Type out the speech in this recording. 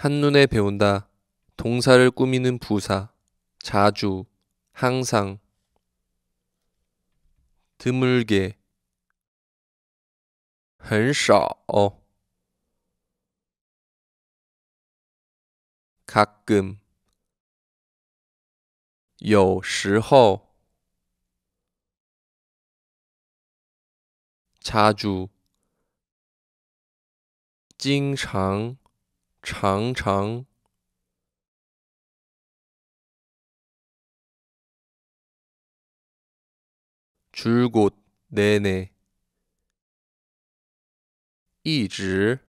한눈에 배운다. 동사를 꾸미는 부사. 자주, 항상. 드물게. 很少. 가끔. 有时候. 자주. 经常 常常줄곧 내내 一直